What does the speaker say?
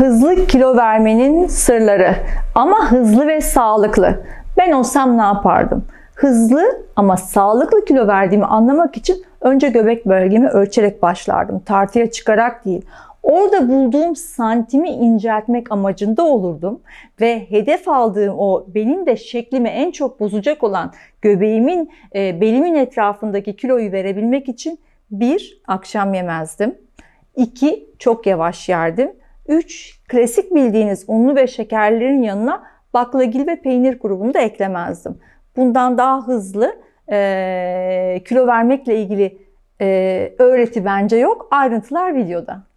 Hızlı kilo vermenin sırları ama hızlı ve sağlıklı. Ben olsam ne yapardım? Hızlı ama sağlıklı kilo verdiğimi anlamak için önce göbek bölgemi ölçerek başlardım. Tartıya çıkarak değil. Orada bulduğum santimi inceltmek amacında olurdum ve hedef aldığım o benim de şeklimi en çok bozacak olan göbeğimin, e, belimin etrafındaki kiloyu verebilmek için bir akşam yemezdim. iki çok yavaş yerdim. 3. Klasik bildiğiniz unlu ve şekerlerin yanına baklagil ve peynir grubunu da eklemezdim. Bundan daha hızlı e, kilo vermekle ilgili e, öğreti bence yok. Ayrıntılar videoda.